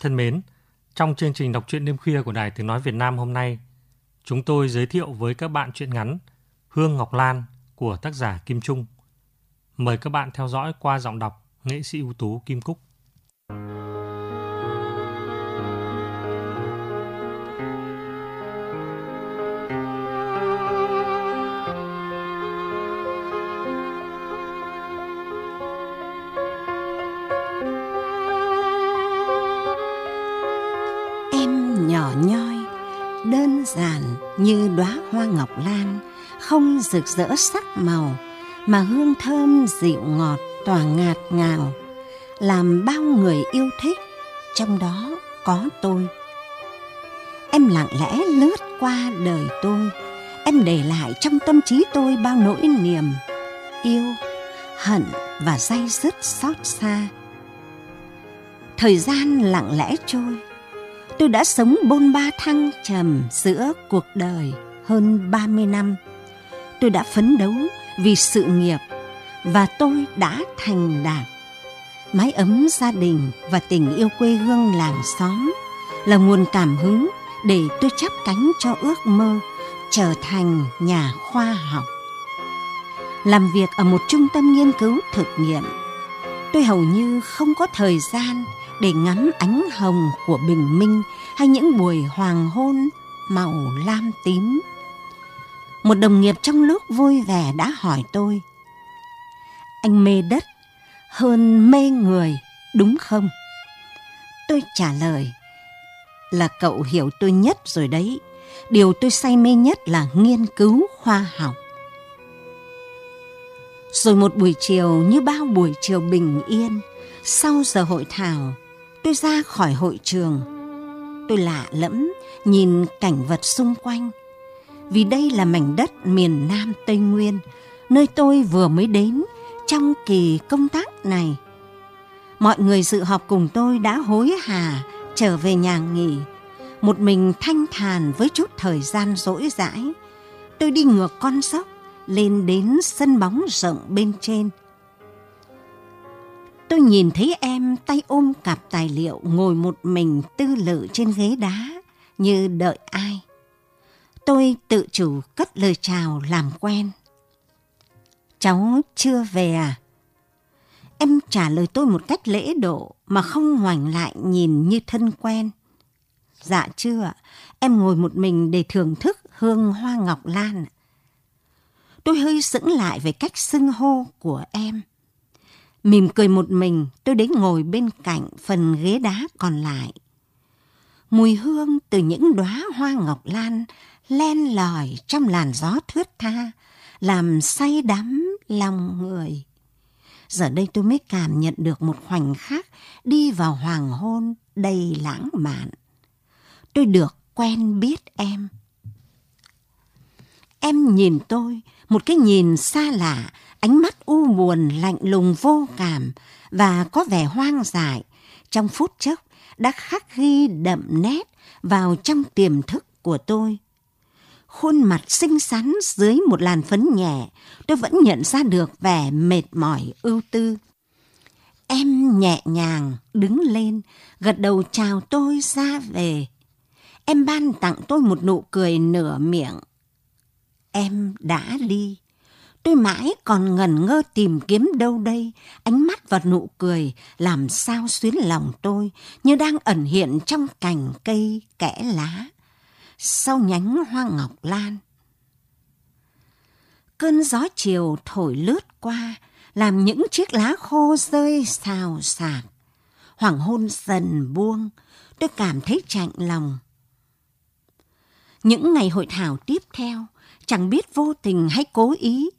thân mến, trong chương trình đọc truyện đêm khuya của Đài Tiếng Nói Việt Nam hôm nay, chúng tôi giới thiệu với các bạn truyện ngắn Hương Ngọc Lan của tác giả Kim Trung. Mời các bạn theo dõi qua giọng đọc nghệ sĩ ưu tú Kim Cúc. Thank you. đóa hoa ngọc lan không rực rỡ sắc màu mà hương thơm dịu ngọt tỏa ngạt ngào làm bao người yêu thích trong đó có tôi em lặng lẽ lướt qua đời tôi em để lại trong tâm trí tôi bao nỗi niềm yêu hận và day dứt xót xa thời gian lặng lẽ trôi tôi đã sống bôn ba thăng trầm giữa cuộc đời hơn 30 năm. Tôi đã phấn đấu vì sự nghiệp và tôi đã thành đạt. Mái ấm gia đình và tình yêu quê hương làng xóm là nguồn cảm hứng để tôi chắp cánh cho ước mơ trở thành nhà khoa học. Làm việc ở một trung tâm nghiên cứu thực nghiệm, tôi hầu như không có thời gian để ngắm ánh hồng của bình minh hay những buổi hoàng hôn màu lam tím một đồng nghiệp trong lúc vui vẻ đã hỏi tôi anh mê đất hơn mê người đúng không tôi trả lời là cậu hiểu tôi nhất rồi đấy điều tôi say mê nhất là nghiên cứu khoa học rồi một buổi chiều như bao buổi chiều bình yên sau giờ hội thảo tôi ra khỏi hội trường tôi lạ lẫm nhìn cảnh vật xung quanh vì đây là mảnh đất miền Nam Tây Nguyên, nơi tôi vừa mới đến trong kỳ công tác này. Mọi người dự họp cùng tôi đã hối hả trở về nhà nghỉ, một mình thanh thản với chút thời gian rỗi rãi. Tôi đi ngược con sóc lên đến sân bóng rộng bên trên. Tôi nhìn thấy em tay ôm cặp tài liệu ngồi một mình tư lự trên ghế đá như đợi ai tôi tự chủ cất lời chào làm quen. Cháu chưa về à? Em trả lời tôi một cách lễ độ mà không hoành lại nhìn như thân quen. Dạ chưa em ngồi một mình để thưởng thức hương hoa ngọc lan. Tôi hơi sững lại về cách xưng hô của em. Mỉm cười một mình, tôi đến ngồi bên cạnh phần ghế đá còn lại. Mùi hương từ những đóa hoa ngọc lan len lỏi trong làn gió thướt tha, làm say đắm lòng người. Giờ đây tôi mới cảm nhận được một khoảnh khắc đi vào hoàng hôn đầy lãng mạn. Tôi được quen biết em. Em nhìn tôi, một cái nhìn xa lạ, ánh mắt u buồn lạnh lùng vô cảm và có vẻ hoang dại, trong phút chốc đã khắc ghi đậm nét vào trong tiềm thức của tôi khuôn mặt xinh xắn dưới một làn phấn nhẹ, tôi vẫn nhận ra được vẻ mệt mỏi ưu tư. Em nhẹ nhàng đứng lên, gật đầu chào tôi ra về. Em ban tặng tôi một nụ cười nửa miệng. Em đã đi. Tôi mãi còn ngần ngơ tìm kiếm đâu đây, ánh mắt và nụ cười làm sao xuyến lòng tôi như đang ẩn hiện trong cành cây kẽ lá sau nhánh hoa ngọc lan. Cơn gió chiều thổi lướt qua, làm những chiếc lá khô rơi xào xạc. Hoàng hôn dần buông, tôi cảm thấy chạnh lòng. Những ngày hội thảo tiếp theo, chẳng biết vô tình hay cố ý,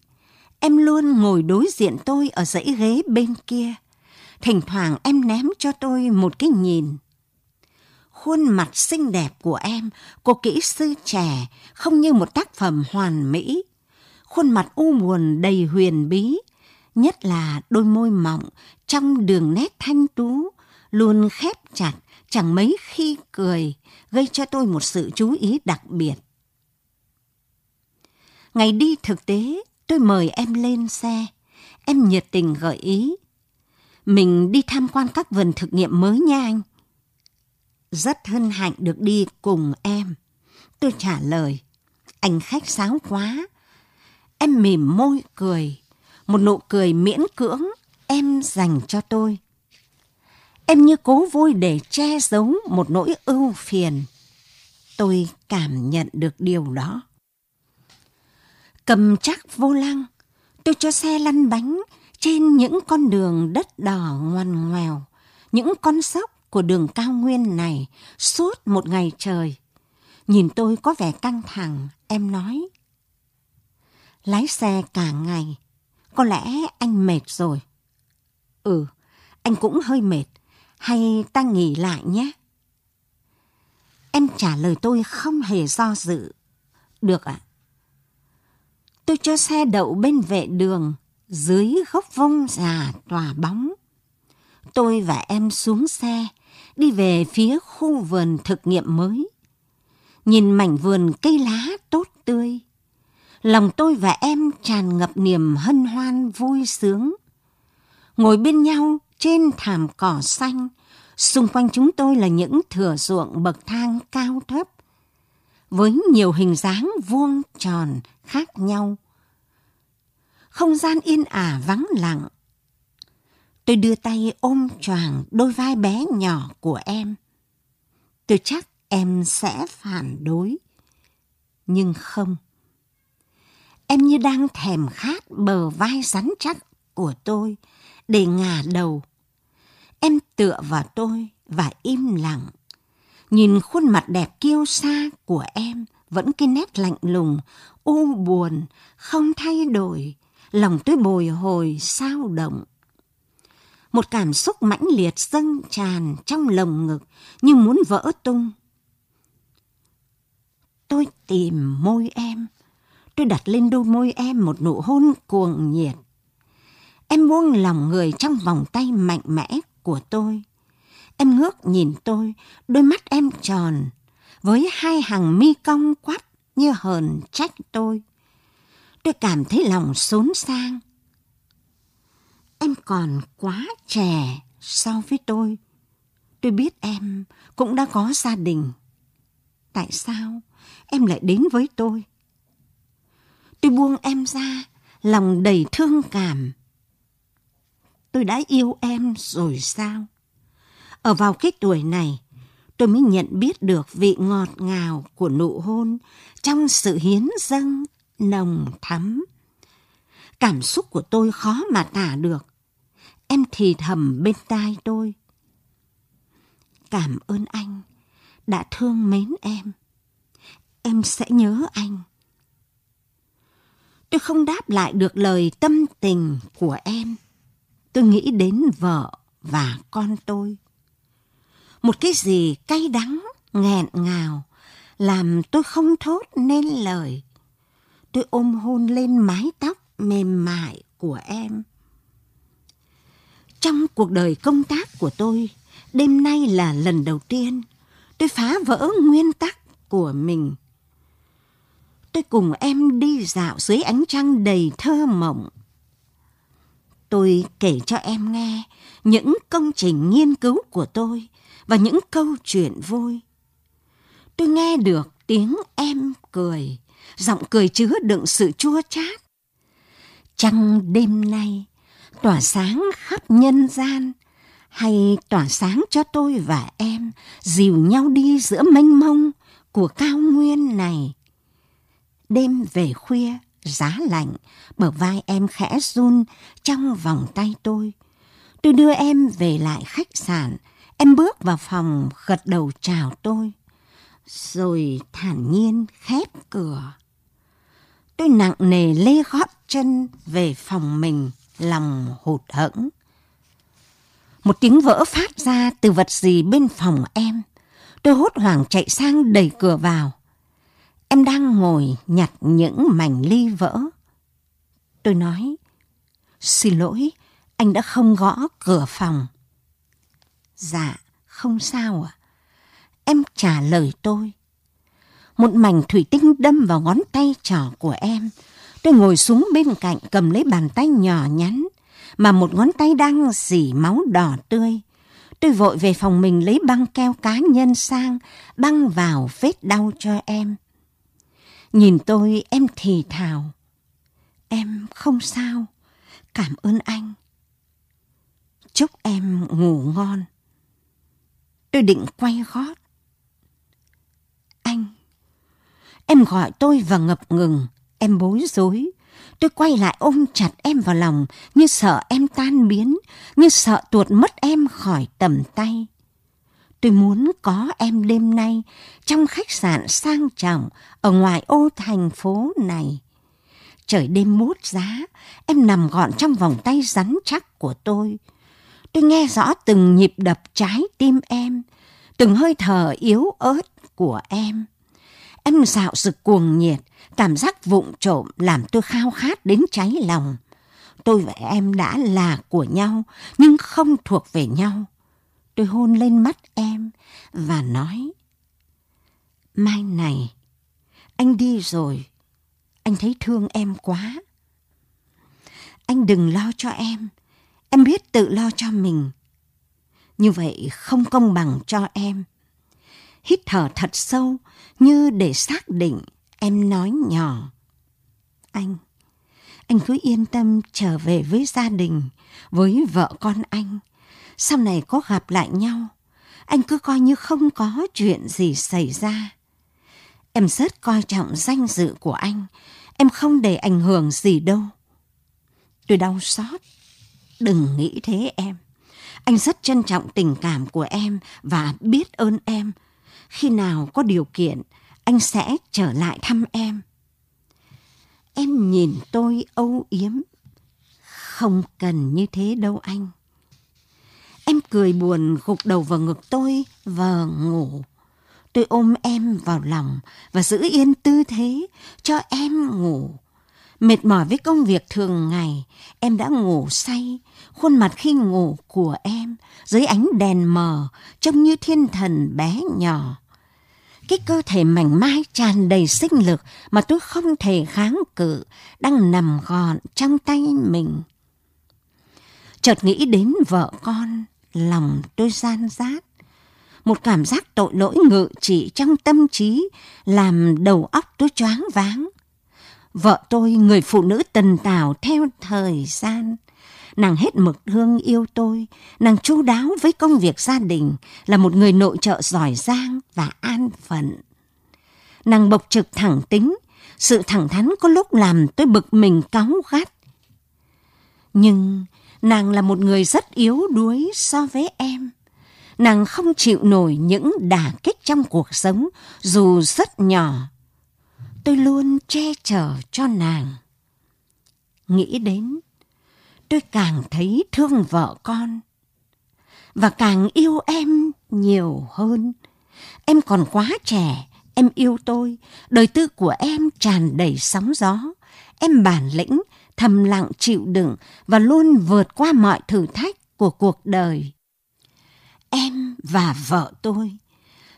em luôn ngồi đối diện tôi ở dãy ghế bên kia. Thỉnh thoảng em ném cho tôi một cái nhìn – khuôn mặt xinh đẹp của em, cô kỹ sư trẻ, không như một tác phẩm hoàn mỹ. Khuôn mặt u buồn đầy huyền bí, nhất là đôi môi mọng trong đường nét thanh tú, luôn khép chặt, chẳng mấy khi cười, gây cho tôi một sự chú ý đặc biệt. Ngày đi thực tế, tôi mời em lên xe. Em nhiệt tình gợi ý. Mình đi tham quan các vườn thực nghiệm mới nha anh. Rất hân hạnh được đi cùng em. Tôi trả lời, anh khách sáo quá. Em mỉm môi cười, một nụ cười miễn cưỡng em dành cho tôi. Em như cố vui để che giấu một nỗi ưu phiền. Tôi cảm nhận được điều đó. Cầm chắc vô lăng, tôi cho xe lăn bánh trên những con đường đất đỏ ngoằn ngoèo, những con sóc của đường cao nguyên này suốt một ngày trời. Nhìn tôi có vẻ căng thẳng, em nói. Lái xe cả ngày, có lẽ anh mệt rồi. Ừ, anh cũng hơi mệt, hay ta nghỉ lại nhé? Em trả lời tôi không hề do dự. Được ạ. Tôi cho xe đậu bên vệ đường, dưới gốc vông già tỏa bóng. Tôi và em xuống xe, đi về phía khu vườn thực nghiệm mới. Nhìn mảnh vườn cây lá tốt tươi, lòng tôi và em tràn ngập niềm hân hoan vui sướng. Ngồi bên nhau trên thảm cỏ xanh, xung quanh chúng tôi là những thửa ruộng bậc thang cao thấp, với nhiều hình dáng vuông tròn khác nhau. Không gian yên ả vắng lặng, Tôi đưa tay ôm choàng đôi vai bé nhỏ của em. Tôi chắc em sẽ phản đối. Nhưng không. Em như đang thèm khát bờ vai rắn chắc của tôi để ngả đầu. Em tựa vào tôi và im lặng. Nhìn khuôn mặt đẹp kiêu sa của em vẫn cái nét lạnh lùng, u buồn, không thay đổi. Lòng tôi bồi hồi, sao động một cảm xúc mãnh liệt dâng tràn trong lồng ngực như muốn vỡ tung. Tôi tìm môi em, tôi đặt lên đôi môi em một nụ hôn cuồng nhiệt. Em buông lòng người trong vòng tay mạnh mẽ của tôi. Em ngước nhìn tôi, đôi mắt em tròn, với hai hàng mi cong quắp như hờn trách tôi. Tôi cảm thấy lòng xốn sang, Em còn quá trẻ so với tôi. Tôi biết em cũng đã có gia đình. Tại sao em lại đến với tôi? Tôi buông em ra, lòng đầy thương cảm. Tôi đã yêu em rồi sao? Ở vào cái tuổi này, tôi mới nhận biết được vị ngọt ngào của nụ hôn trong sự hiến dâng nồng thắm. Cảm xúc của tôi khó mà tả được Em thì thầm bên tai tôi. Cảm ơn anh đã thương mến em. Em sẽ nhớ anh. Tôi không đáp lại được lời tâm tình của em. Tôi nghĩ đến vợ và con tôi. Một cái gì cay đắng, nghẹn ngào, làm tôi không thốt nên lời. Tôi ôm hôn lên mái tóc mềm mại của em. Trong cuộc đời công tác của tôi, đêm nay là lần đầu tiên tôi phá vỡ nguyên tắc của mình. Tôi cùng em đi dạo dưới ánh trăng đầy thơ mộng. Tôi kể cho em nghe những công trình nghiên cứu của tôi và những câu chuyện vui. Tôi nghe được tiếng em cười, giọng cười chứa đựng sự chua chát. Trăng đêm nay tỏa sáng khắp nhân gian hay tỏa sáng cho tôi và em dìu nhau đi giữa mênh mông của cao nguyên này đêm về khuya giá lạnh bờ vai em khẽ run trong vòng tay tôi tôi đưa em về lại khách sạn em bước vào phòng gật đầu chào tôi rồi thản nhiên khép cửa tôi nặng nề lê gót chân về phòng mình lòng hụt hẫng. Một tiếng vỡ phát ra từ vật gì bên phòng em. Tôi hốt hoảng chạy sang đẩy cửa vào. Em đang ngồi nhặt những mảnh ly vỡ. Tôi nói, xin lỗi, anh đã không gõ cửa phòng. Dạ, không sao ạ. Em trả lời tôi. Một mảnh thủy tinh đâm vào ngón tay trỏ của em Tôi ngồi xuống bên cạnh cầm lấy bàn tay nhỏ nhắn mà một ngón tay đang dỉ máu đỏ tươi. Tôi vội về phòng mình lấy băng keo cá nhân sang, băng vào vết đau cho em. Nhìn tôi em thì thào. Em không sao, cảm ơn anh. Chúc em ngủ ngon. Tôi định quay gót. Anh. Em gọi tôi và ngập ngừng Em bối rối. Tôi quay lại ôm chặt em vào lòng, như sợ em tan biến, như sợ tuột mất em khỏi tầm tay. Tôi muốn có em đêm nay trong khách sạn sang trọng ở ngoài ô thành phố này. Trời đêm mốt giá, em nằm gọn trong vòng tay rắn chắc của tôi. Tôi nghe rõ từng nhịp đập trái tim em, từng hơi thở yếu ớt của em. Em dạo sự cuồng nhiệt, Cảm giác vụng trộm làm tôi khao khát đến cháy lòng. Tôi và em đã là của nhau, nhưng không thuộc về nhau. Tôi hôn lên mắt em và nói, Mai này, anh đi rồi, anh thấy thương em quá. Anh đừng lo cho em, em biết tự lo cho mình. Như vậy không công bằng cho em. Hít thở thật sâu như để xác định Em nói nhỏ. Anh, anh cứ yên tâm trở về với gia đình, với vợ con anh. Sau này có gặp lại nhau, anh cứ coi như không có chuyện gì xảy ra. Em rất coi trọng danh dự của anh, em không để ảnh hưởng gì đâu. Tôi đau xót. Đừng nghĩ thế em. Anh rất trân trọng tình cảm của em và biết ơn em. Khi nào có điều kiện, anh sẽ trở lại thăm em. Em nhìn tôi âu yếm. Không cần như thế đâu anh. Em cười buồn gục đầu vào ngực tôi và ngủ. Tôi ôm em vào lòng và giữ yên tư thế cho em ngủ. Mệt mỏi với công việc thường ngày, em đã ngủ say, khuôn mặt khi ngủ của em dưới ánh đèn mờ trông như thiên thần bé nhỏ cái cơ thể mảnh mai tràn đầy sinh lực mà tôi không thể kháng cự đang nằm gọn trong tay mình. Chợt nghĩ đến vợ con, lòng tôi gian rát. Một cảm giác tội lỗi ngự trị trong tâm trí làm đầu óc tôi choáng váng. Vợ tôi, người phụ nữ tần tảo theo thời gian, nàng hết mực thương yêu tôi, nàng chu đáo với công việc gia đình, là một người nội trợ giỏi giang và an phận. Nàng bộc trực thẳng tính, sự thẳng thắn có lúc làm tôi bực mình cáu gắt. Nhưng nàng là một người rất yếu đuối so với em. Nàng không chịu nổi những đả kích trong cuộc sống dù rất nhỏ. Tôi luôn che chở cho nàng. Nghĩ đến tôi càng thấy thương vợ con và càng yêu em nhiều hơn. Em còn quá trẻ, em yêu tôi, đời tư của em tràn đầy sóng gió. Em bản lĩnh, thầm lặng chịu đựng và luôn vượt qua mọi thử thách của cuộc đời. Em và vợ tôi,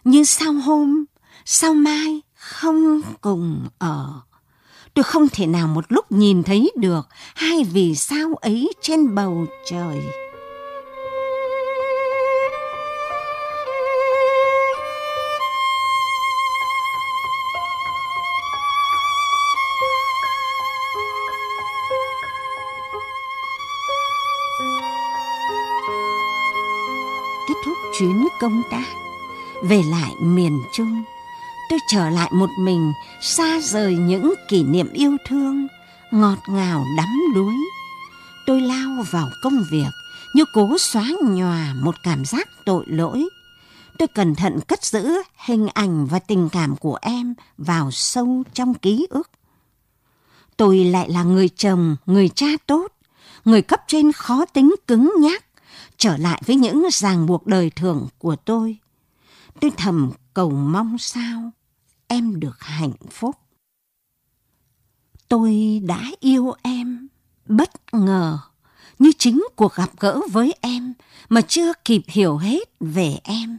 như sau hôm, sau mai không cùng ở tôi không thể nào một lúc nhìn thấy được hai vì sao ấy trên bầu trời. Kết thúc chuyến công tác về lại miền Trung tôi trở lại một mình, xa rời những kỷ niệm yêu thương, ngọt ngào đắm đuối. Tôi lao vào công việc, như cố xóa nhòa một cảm giác tội lỗi. Tôi cẩn thận cất giữ hình ảnh và tình cảm của em vào sâu trong ký ức. Tôi lại là người chồng, người cha tốt, người cấp trên khó tính cứng nhắc, trở lại với những ràng buộc đời thường của tôi. Tôi thầm cầu mong sao em được hạnh phúc. Tôi đã yêu em bất ngờ như chính cuộc gặp gỡ với em mà chưa kịp hiểu hết về em.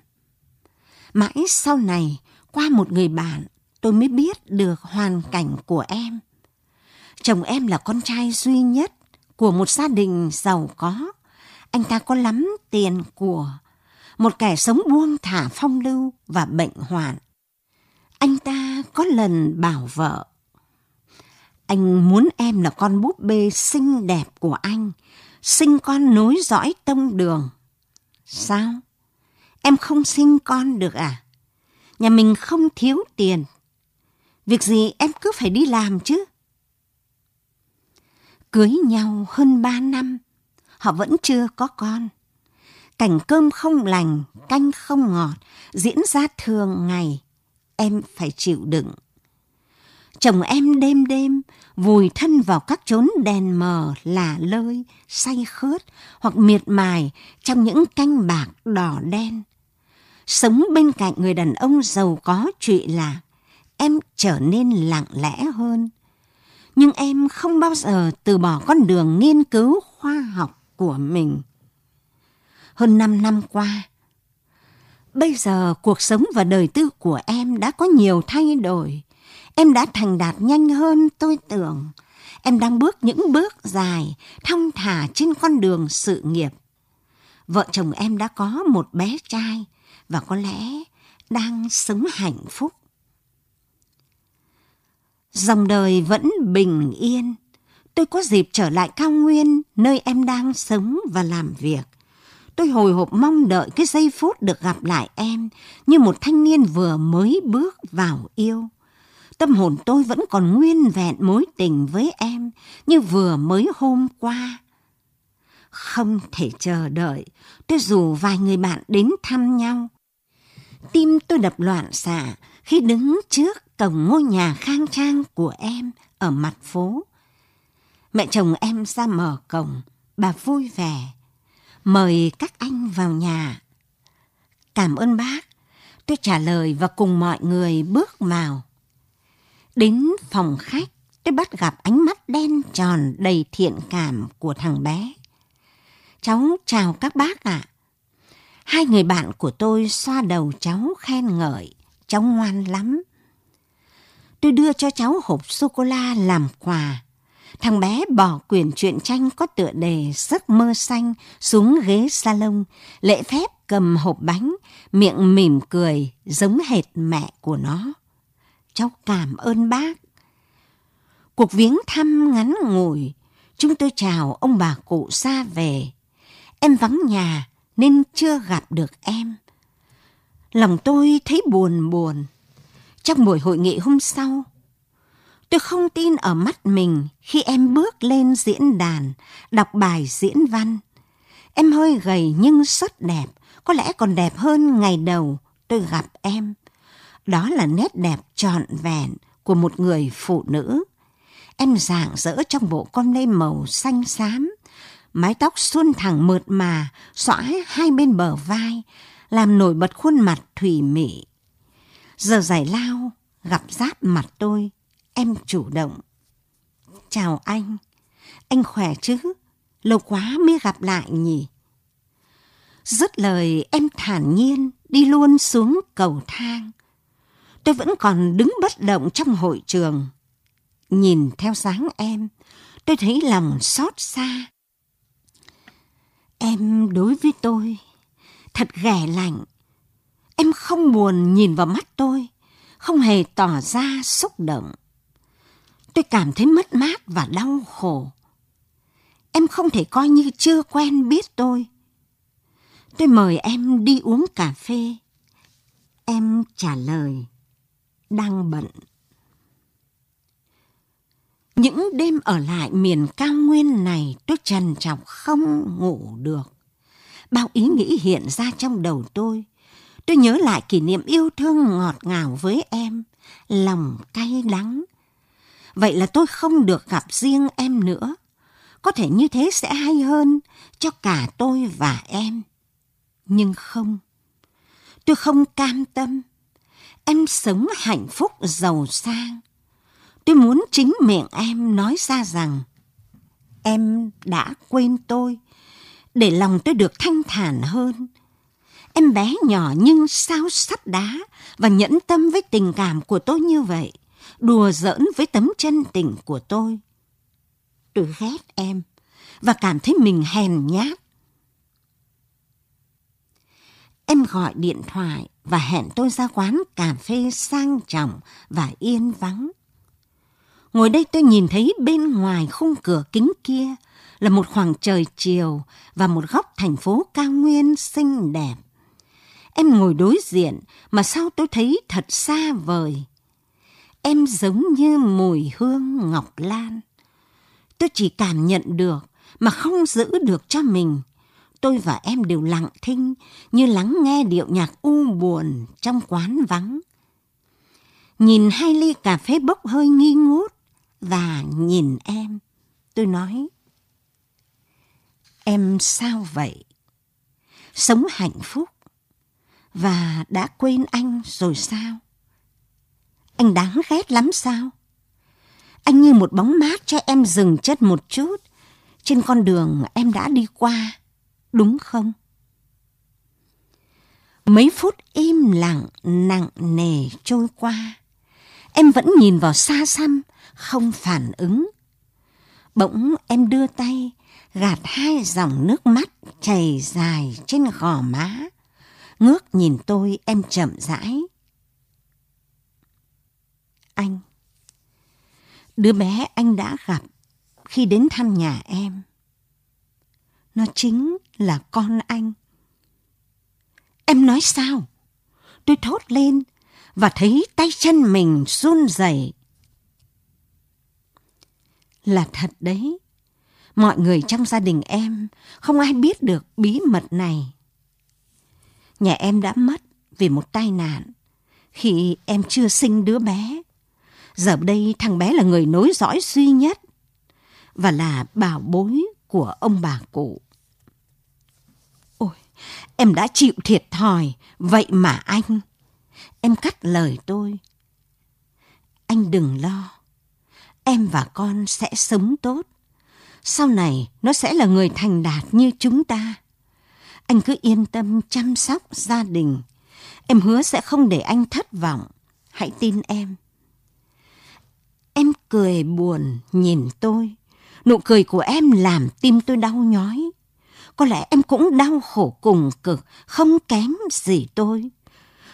Mãi sau này, qua một người bạn, tôi mới biết được hoàn cảnh của em. Chồng em là con trai duy nhất của một gia đình giàu có. Anh ta có lắm tiền của, một kẻ sống buông thả phong lưu và bệnh hoạn anh ta có lần bảo vợ anh muốn em là con búp bê xinh đẹp của anh sinh con nối dõi tông đường sao em không sinh con được à nhà mình không thiếu tiền việc gì em cứ phải đi làm chứ cưới nhau hơn ba năm họ vẫn chưa có con cảnh cơm không lành canh không ngọt diễn ra thường ngày em phải chịu đựng. Chồng em đêm đêm vùi thân vào các chốn đèn mờ là lơi, say khớt hoặc miệt mài trong những canh bạc đỏ đen. Sống bên cạnh người đàn ông giàu có trụy là em trở nên lặng lẽ hơn. Nhưng em không bao giờ từ bỏ con đường nghiên cứu khoa học của mình. Hơn 5 năm qua, Bây giờ cuộc sống và đời tư của em đã có nhiều thay đổi. Em đã thành đạt nhanh hơn tôi tưởng. Em đang bước những bước dài, thong thả trên con đường sự nghiệp. Vợ chồng em đã có một bé trai và có lẽ đang sống hạnh phúc. Dòng đời vẫn bình yên. Tôi có dịp trở lại cao nguyên nơi em đang sống và làm việc tôi hồi hộp mong đợi cái giây phút được gặp lại em như một thanh niên vừa mới bước vào yêu. Tâm hồn tôi vẫn còn nguyên vẹn mối tình với em như vừa mới hôm qua. Không thể chờ đợi, tôi rủ vài người bạn đến thăm nhau. Tim tôi đập loạn xạ khi đứng trước cổng ngôi nhà khang trang của em ở mặt phố. Mẹ chồng em ra mở cổng, bà vui vẻ mời các anh vào nhà. Cảm ơn bác, tôi trả lời và cùng mọi người bước vào. Đến phòng khách, tôi bắt gặp ánh mắt đen tròn đầy thiện cảm của thằng bé. Cháu chào các bác ạ. À. Hai người bạn của tôi xoa đầu cháu khen ngợi, cháu ngoan lắm. Tôi đưa cho cháu hộp sô-cô-la làm quà thằng bé bỏ quyển truyện tranh có tựa đề Giấc mơ xanh xuống ghế salon, lễ phép cầm hộp bánh, miệng mỉm cười giống hệt mẹ của nó. Cháu cảm ơn bác. Cuộc viếng thăm ngắn ngủi, chúng tôi chào ông bà cụ xa về. Em vắng nhà nên chưa gặp được em. Lòng tôi thấy buồn buồn. Trong buổi hội nghị hôm sau, Tôi không tin ở mắt mình khi em bước lên diễn đàn, đọc bài diễn văn. Em hơi gầy nhưng rất đẹp, có lẽ còn đẹp hơn ngày đầu tôi gặp em. Đó là nét đẹp trọn vẹn của một người phụ nữ. Em rạng rỡ trong bộ con lê màu xanh xám, mái tóc suôn thẳng mượt mà, xõa hai bên bờ vai, làm nổi bật khuôn mặt thủy mị. Giờ giải lao, gặp giáp mặt tôi, em chủ động. Chào anh, anh khỏe chứ? Lâu quá mới gặp lại nhỉ? Dứt lời em thản nhiên đi luôn xuống cầu thang. Tôi vẫn còn đứng bất động trong hội trường. Nhìn theo dáng em, tôi thấy lòng xót xa. Em đối với tôi thật ghẻ lạnh. Em không buồn nhìn vào mắt tôi, không hề tỏ ra xúc động tôi cảm thấy mất mát và đau khổ. Em không thể coi như chưa quen biết tôi. Tôi mời em đi uống cà phê. Em trả lời, đang bận. Những đêm ở lại miền cao nguyên này tôi trần trọc không ngủ được. Bao ý nghĩ hiện ra trong đầu tôi. Tôi nhớ lại kỷ niệm yêu thương ngọt ngào với em, lòng cay đắng vậy là tôi không được gặp riêng em nữa. Có thể như thế sẽ hay hơn cho cả tôi và em. Nhưng không, tôi không cam tâm. Em sống hạnh phúc giàu sang. Tôi muốn chính miệng em nói ra rằng em đã quên tôi để lòng tôi được thanh thản hơn. Em bé nhỏ nhưng sao sắt đá và nhẫn tâm với tình cảm của tôi như vậy đùa giỡn với tấm chân tình của tôi. Tôi ghét em và cảm thấy mình hèn nhát. Em gọi điện thoại và hẹn tôi ra quán cà phê sang trọng và yên vắng. Ngồi đây tôi nhìn thấy bên ngoài khung cửa kính kia là một khoảng trời chiều và một góc thành phố cao nguyên xinh đẹp. Em ngồi đối diện mà sao tôi thấy thật xa vời em giống như mùi hương ngọc lan. Tôi chỉ cảm nhận được mà không giữ được cho mình. Tôi và em đều lặng thinh như lắng nghe điệu nhạc u buồn trong quán vắng. Nhìn hai ly cà phê bốc hơi nghi ngút và nhìn em, tôi nói. Em sao vậy? Sống hạnh phúc và đã quên anh rồi sao? anh đáng ghét lắm sao? Anh như một bóng mát cho em dừng chân một chút trên con đường em đã đi qua, đúng không? Mấy phút im lặng nặng nề trôi qua, em vẫn nhìn vào xa xăm, không phản ứng. Bỗng em đưa tay, gạt hai dòng nước mắt chảy dài trên gò má. Ngước nhìn tôi em chậm rãi, anh. Đứa bé anh đã gặp khi đến thăm nhà em. Nó chính là con anh. Em nói sao? Tôi thốt lên và thấy tay chân mình run rẩy. Là thật đấy. Mọi người trong gia đình em không ai biết được bí mật này. Nhà em đã mất vì một tai nạn khi em chưa sinh đứa bé Giờ đây thằng bé là người nối dõi duy nhất và là bảo bối của ông bà cụ. Ôi, em đã chịu thiệt thòi, vậy mà anh. Em cắt lời tôi. Anh đừng lo, em và con sẽ sống tốt. Sau này nó sẽ là người thành đạt như chúng ta. Anh cứ yên tâm chăm sóc gia đình. Em hứa sẽ không để anh thất vọng. Hãy tin em. Em cười buồn nhìn tôi. Nụ cười của em làm tim tôi đau nhói. Có lẽ em cũng đau khổ cùng cực, không kém gì tôi.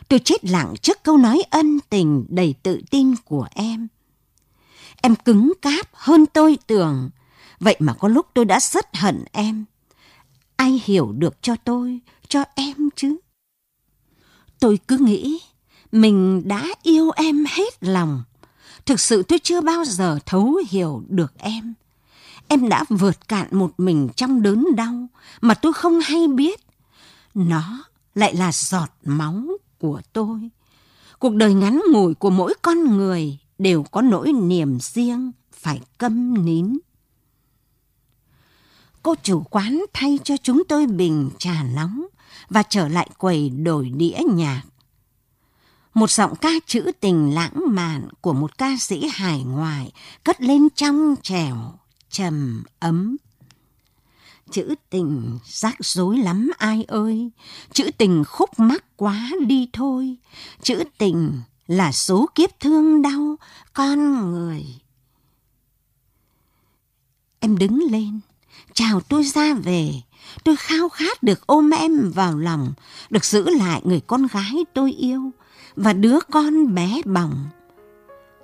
Tôi chết lặng trước câu nói ân tình đầy tự tin của em. Em cứng cáp hơn tôi tưởng. Vậy mà có lúc tôi đã rất hận em. Ai hiểu được cho tôi, cho em chứ? Tôi cứ nghĩ mình đã yêu em hết lòng Thực sự tôi chưa bao giờ thấu hiểu được em. Em đã vượt cạn một mình trong đớn đau mà tôi không hay biết. Nó lại là giọt máu của tôi. Cuộc đời ngắn ngủi của mỗi con người đều có nỗi niềm riêng phải câm nín. Cô chủ quán thay cho chúng tôi bình trà nóng và trở lại quầy đổi đĩa nhạc một giọng ca trữ tình lãng mạn của một ca sĩ hải ngoại cất lên trong trẻo, trầm ấm. Chữ tình rắc rối lắm ai ơi, chữ tình khúc mắc quá đi thôi, chữ tình là số kiếp thương đau con người. Em đứng lên, chào tôi ra về, tôi khao khát được ôm em vào lòng, được giữ lại người con gái tôi yêu và đứa con bé bỏng.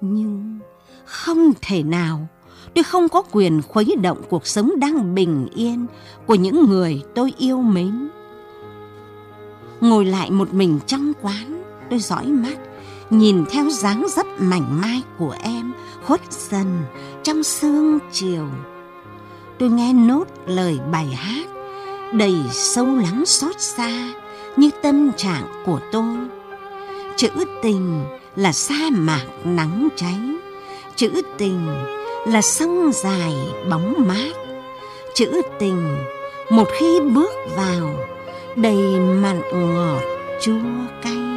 Nhưng không thể nào tôi không có quyền khuấy động cuộc sống đang bình yên của những người tôi yêu mến. Ngồi lại một mình trong quán, tôi dõi mắt, nhìn theo dáng dấp mảnh mai của em khuất dần trong sương chiều. Tôi nghe nốt lời bài hát đầy sâu lắng xót xa như tâm trạng của tôi chữ tình là sa mạc nắng cháy chữ tình là sông dài bóng mát chữ tình một khi bước vào đầy mặn ngọt chua cay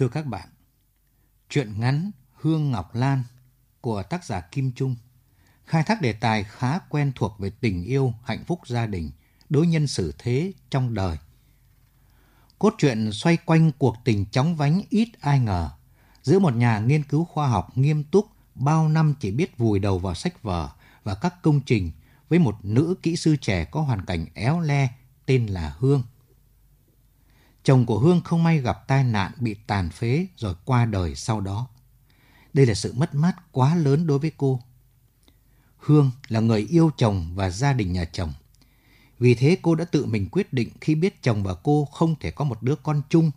Thưa các bạn, truyện ngắn Hương Ngọc Lan của tác giả Kim Trung khai thác đề tài khá quen thuộc về tình yêu, hạnh phúc gia đình, đối nhân xử thế trong đời. Cốt truyện xoay quanh cuộc tình chóng vánh ít ai ngờ giữa một nhà nghiên cứu khoa học nghiêm túc bao năm chỉ biết vùi đầu vào sách vở và các công trình với một nữ kỹ sư trẻ có hoàn cảnh éo le tên là Hương chồng của Hương không may gặp tai nạn bị tàn phế rồi qua đời sau đó. Đây là sự mất mát quá lớn đối với cô. Hương là người yêu chồng và gia đình nhà chồng. Vì thế cô đã tự mình quyết định khi biết chồng và cô không thể có một đứa con chung.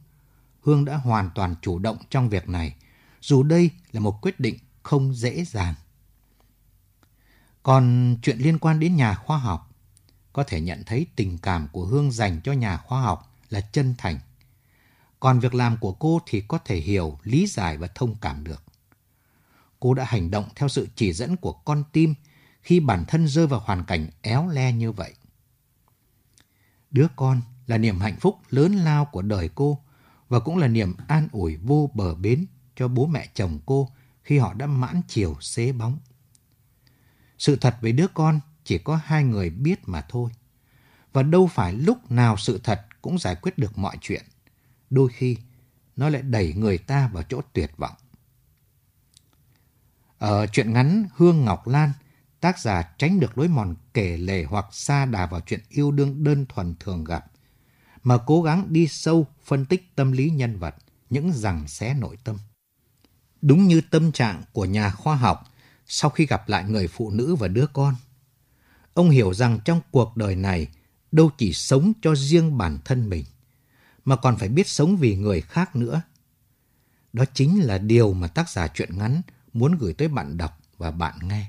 Hương đã hoàn toàn chủ động trong việc này, dù đây là một quyết định không dễ dàng. Còn chuyện liên quan đến nhà khoa học, có thể nhận thấy tình cảm của Hương dành cho nhà khoa học là chân thành. Còn việc làm của cô thì có thể hiểu, lý giải và thông cảm được. Cô đã hành động theo sự chỉ dẫn của con tim khi bản thân rơi vào hoàn cảnh éo le như vậy. Đứa con là niềm hạnh phúc lớn lao của đời cô và cũng là niềm an ủi vô bờ bến cho bố mẹ chồng cô khi họ đã mãn chiều xế bóng. Sự thật về đứa con chỉ có hai người biết mà thôi. Và đâu phải lúc nào sự thật cũng giải quyết được mọi chuyện. Đôi khi, nó lại đẩy người ta vào chỗ tuyệt vọng. Ở chuyện ngắn Hương Ngọc Lan, tác giả tránh được lối mòn kể lể hoặc xa đà vào chuyện yêu đương đơn thuần thường gặp, mà cố gắng đi sâu phân tích tâm lý nhân vật, những rằng xé nội tâm. Đúng như tâm trạng của nhà khoa học sau khi gặp lại người phụ nữ và đứa con. Ông hiểu rằng trong cuộc đời này, đâu chỉ sống cho riêng bản thân mình, mà còn phải biết sống vì người khác nữa. Đó chính là điều mà tác giả truyện ngắn muốn gửi tới bạn đọc và bạn nghe.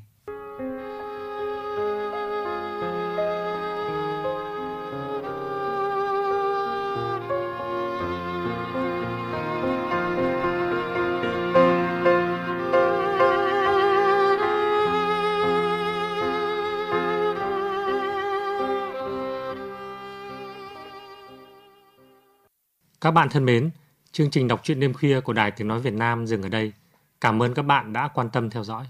Các bạn thân mến, chương trình đọc truyện đêm khuya của Đài Tiếng Nói Việt Nam dừng ở đây. Cảm ơn các bạn đã quan tâm theo dõi.